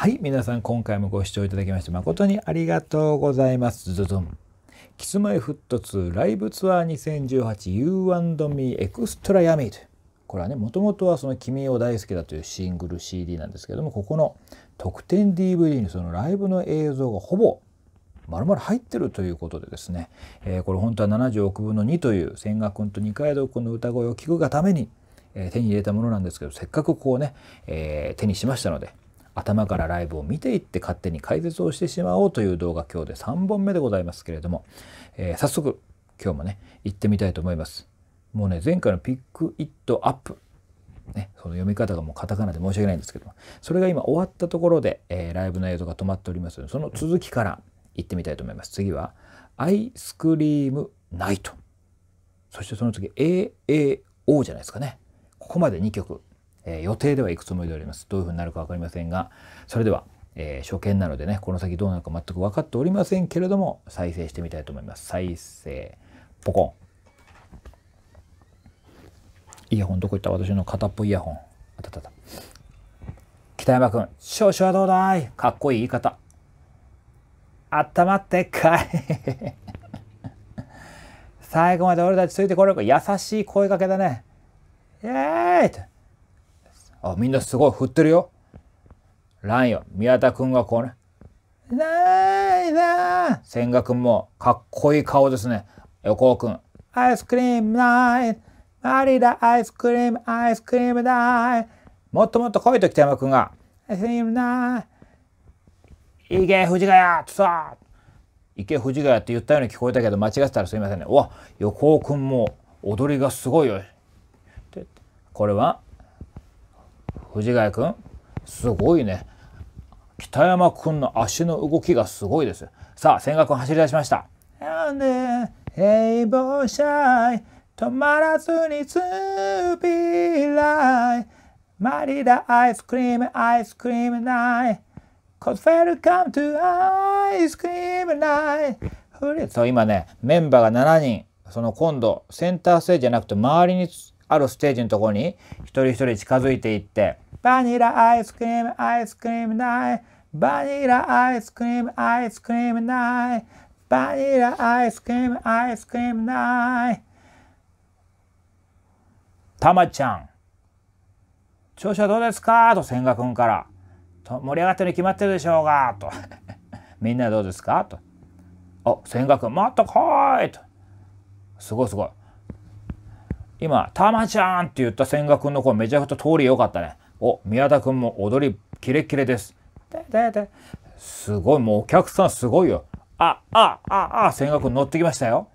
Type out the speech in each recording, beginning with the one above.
はい、皆さん今回もご視聴いただきまして誠にありがとうございます。ズドン。キスマイフット2ライブツアー 2018U&Me エクストラヤミード。これはね、もともとはその君を大好きだというシングル CD なんですけども、ここの特典 DVD にそのライブの映像がほぼ丸々入ってるということでですね、えー、これ本当は70億分の2という千賀君と二階堂君の歌声を聞くがために、えー、手に入れたものなんですけど、せっかくこうね、えー、手にしましたので、頭からライブを見ていって勝手に解説をしてしまおうという動画今日で3本目でございますけれども、えー、早速今日もね行ってみたいと思います。もうね前回のピックイットアップね、その読み方がもうカタカナで申し訳ないんですけどもそれが今終わったところで、えー、ライブの映像が止まっておりますのでその続きから行ってみたいと思います。次はアイスクリームナイトそしてその次 AAO じゃないですかねここまで2曲えー、予定では行くつもりでおります。どういうふうになるか分かりませんが、それでは、えー、初見なのでね、この先どうなるか全く分かっておりませんけれども、再生してみたいと思います。再生、ポコン。イヤホンどこ行った私の片っぽイヤホン。あったった北山くん、少々はどうだいかっこいい言い方。あったまってかい 最後まで俺たちついてこれるか優しい声かけだね。イェーイあ、みんなすごい振ってるよ。ランよ、宮田くんがこうね。ないな千賀くんもかっこいい顔ですね。横尾くん。アイスクリームないマリラアイスクリームアイスクリームないもっともっと来いと北山くんが。アイスクリームないいけ、藤ヶ谷つさけ、藤ヶ谷って言ったように聞こえたけど間違ってたらすみませんね。うわ、横尾くんも踊りがすごいよ。これは藤ヶ谷君すごいね北山君の足の動きがすごいですさあ千賀君走り出しました平凡シャイ止まらずにマリアイスクリームアイスクリームナイコスフェルカムトゥアイスクリームナイそう今ねメンバーが7人その今度センターステージじゃなくて周りにあるステージのとこに一人一人近づいていってバニラアイスクリームアイスクリームないバニラアイスクリームアイスクリームないバニラアイスクリームアイスクリームないたまちゃん調子はどうですかと千賀君からと盛り上がってるに決まってるでしょうがと みんなどうですかとあ、千賀君もっと来いとすごいすごい今、たまちゃんって言った千賀くんの声めちゃくちゃ通り良かったね。お、宮田くんも踊りキレッキレです。で、で、で、すごい、もうお客さんすごいよ。あ、あ、あ、あ、千賀くん乗ってきましたよ。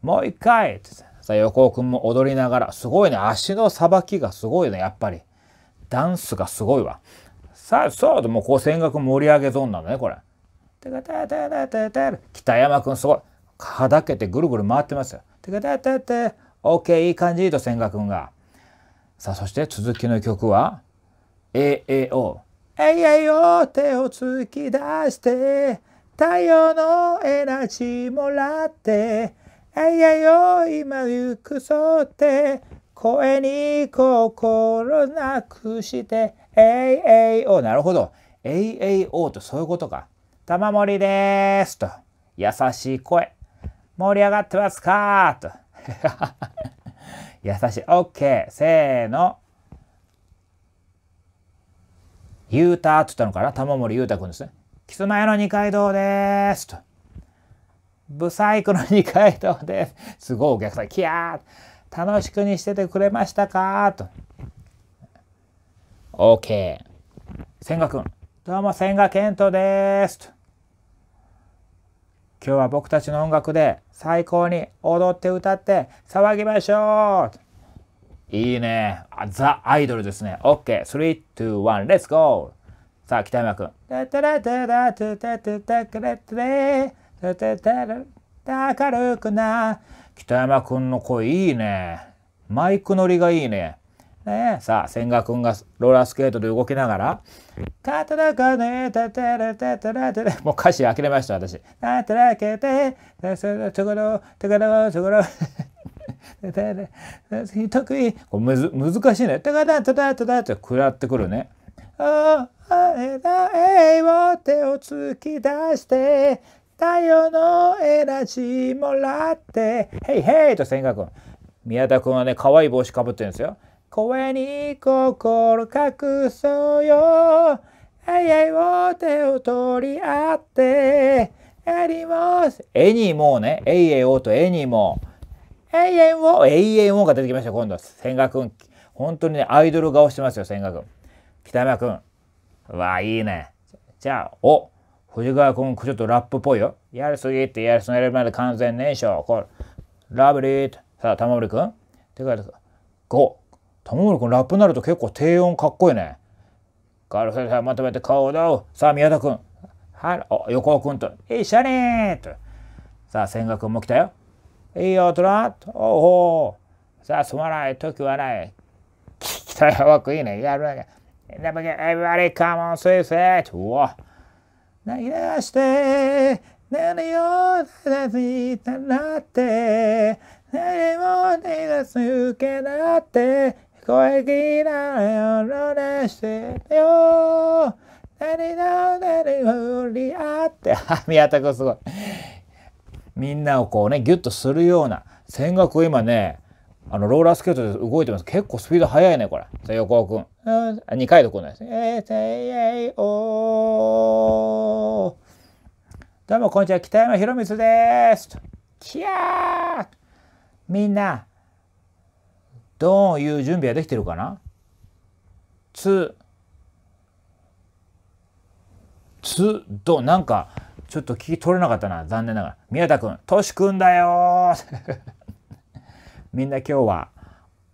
もう一回さあ、横尾くんも踊りながら、すごいね、足のさばきがすごいね、やっぱり。ダンスがすごいわ。さあ、そうでもこう千賀くん盛り上げゾーンなのね、これ。てかてててて北山くんすごい。はだけてぐるぐる回ってますよ。てかててて。OK いい感じと千賀君がさあそして続きの曲は AAO「えいえいよ手を突き出して太陽のエナジーもらって」「えいえいよ今行くぞって」声に心なくして AAO なるほど AAO とそういうことか玉森ですと優しい声盛り上がってますかと 優しい。OK! せーの。ゆうたって言ったのかな玉森ゆうたくんですね。キスマイの二階堂ですと。ブサイクの二階堂です。すごいお客さん。キャー楽しくにしててくれましたかと。OK。千賀くん。どうも千賀健人ですと。今日は僕たちの音楽で最高に踊って歌って騒ぎましょういいね。ザ・アイドルですね。OK。3、2、1、レッツゴーさあ、北山君。明るくな。北山君の声いいね。マイク乗りがいいね。ね、さあ千賀君がローラースケートで動きながら「たらかねたたらたたらたら」もう歌詞諦めました私「たたらけてたたらころころ得意むず難しいね「たらたたたってらってくるね。おあえらえを手を突き出して太陽のエナジーもらって「ヘイヘイ」と千賀君宮田君はね可愛い帽子かぶってるんですよ。声に心隠そうよ。えいを手を取り合って、やります。エニーもね、AAO とエニーも。永遠を、永遠をが出てきました、今度は。千賀くん。本当にね、アイドル顔してますよ、千賀くん。北山くん。わあ、いいね。じゃあ、お藤川くん、ちょっとラップっぽいよ。やりすぎってやりすぎるまで完全燃焼。これ。ラブリーと。さあ、玉森くん。てか、5、玉森くんラップになると結構低音かっこいいね。カール先生まとめて顔をだう。さあ宮田くん。はい。横尾くんと。一緒にと。さあ千賀くんも来たよ。いいよトラと。おお。さあすまない時はない。聞きたいわくいいね。やるわけ。でも、エブリカモンスイスイと。うわ。泣き出して何をただしたなって何も手がすけなって声らしてよ何何り合って、あ、宮田君すごい。みんなをこうね、ギュッとするような、千賀君今ね、あの、ローラースケートで動いてます。結構スピード速いね、これ。さあ、横尾君。2回でこないです。えー、せいえいおー。どうも、こんにちは。北山宏光です。キャーみんな、どういう準備はできてるかなつ、つ、ど、なんか、ちょっと聞き取れなかったな、残念ながら。宮田君、としんだよ みんな今日は、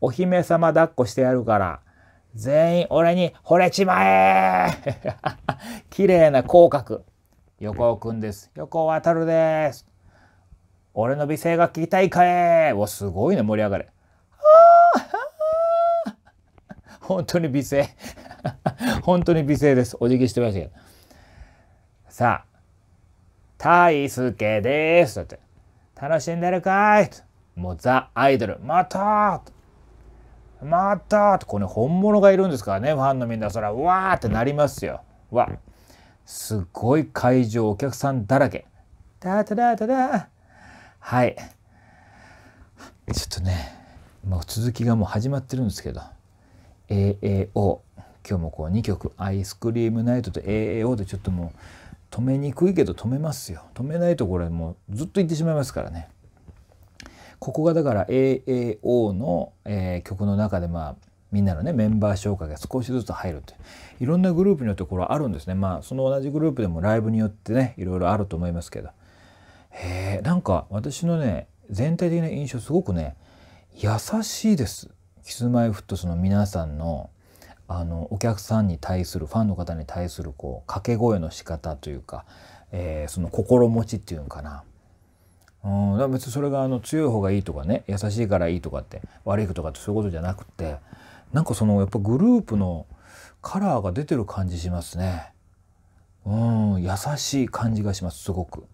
お姫様抱っこしてやるから、全員俺に惚れちまえ 綺麗な口角。横尾くんです。横尾渡るです。俺の美声が聞きたいかえお、すごいね、盛り上がれ。本当に美声 本当に美声です。お辞儀してましたけど。さあ、大輔です。だって、楽しんでるかいもうザ・アイドル、またまたと、これ本物がいるんですからね、ファンのみんな、そら、わーってなりますよ。わ、すごい会場、お客さんだらけ。だだだだだ。はい。ちょっとね、もう続きがもう始まってるんですけど。AAO 今日もこう2曲「アイスクリームナイト」と「AAO」でちょっともう止めにくいけど止めますよ止めないとこれもうずっと言ってしまいますからねここがだから AAO の、えー、曲の中でまあみんなのねメンバー紹介が少しずつ入るっていろんなグループによってこれあるんですねまあその同じグループでもライブによってねいろいろあると思いますけどへえんか私のね全体的な印象すごくね優しいですキスマイフットスの皆さんのあのお客さんに対するファンの方に対するこう掛け声の仕方というか、えー、その心持ちっていうのかな。うん、だ別にそれがあの強い方がいいとかね優しいからいいとかって悪いとかってそういうことじゃなくてなんかそのやっぱグループのカラーが出てる感じしますね。うん優しい感じがしますすごく。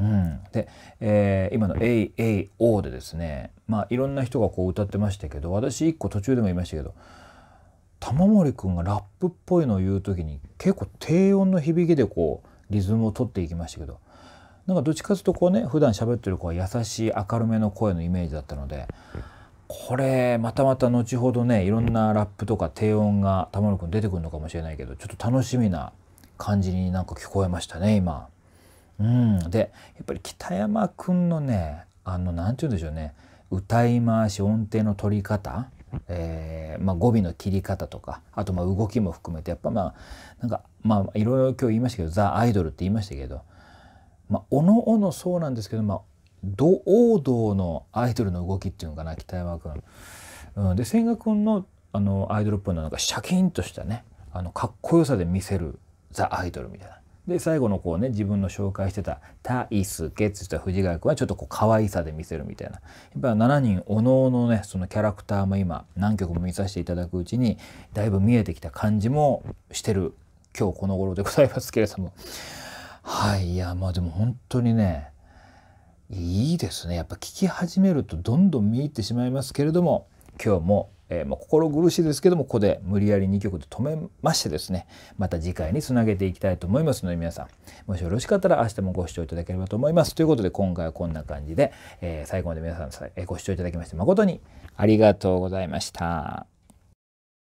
うん、で、えー、今の「A」「A」「O」でですねまあいろんな人がこう歌ってましたけど私一個途中でも言いましたけど玉森くんがラップっぽいのを言う時に結構低音の響きでこうリズムを取っていきましたけどなんかどっちかというとこうね普段喋ってる子は優しい明るめの声のイメージだったのでこれまたまた後ほどねいろんなラップとか低音が玉森くん出てくるのかもしれないけどちょっと楽しみな感じになんか聞こえましたね今。うん、でやっぱり北山君のねあの何て言うんでしょうね歌い回し音程の取り方、えー、まあ、語尾の切り方とかあとま動きも含めてやっぱまあなんかまあいろいろ今日言いましたけど「ザ・アイドル」って言いましたけど、まあ、おのおのそうなんですけど、まあ、同道のアイドルの動きっていうのかな北山君。うん、で千賀君のあのアイドルっぽいのはなんかシャキンとしたねあのかっこよさで見せる「ザ・アイドル」みたいな。で最後のこうね自分の紹介してた「たいすけ」ってした藤ヶ谷君はちょっとこう可愛さで見せるみたいなやっぱ7人おのおのねそのキャラクターも今何曲も見させていただくうちにだいぶ見えてきた感じもしてる今日この頃でございますけれどもはいいやまあでも本当にねいいですねやっぱ聞き始めるとどんどん見入ってしまいますけれども今日もえー、まあ、心苦しいですけどもここで無理やり2曲で止めましてですねまた次回につなげていきたいと思いますので皆さんもしよろしかったら明日もご視聴いただければと思いますということで今回はこんな感じで、えー、最後まで皆さんご視聴いただきまして誠にありがとうございました。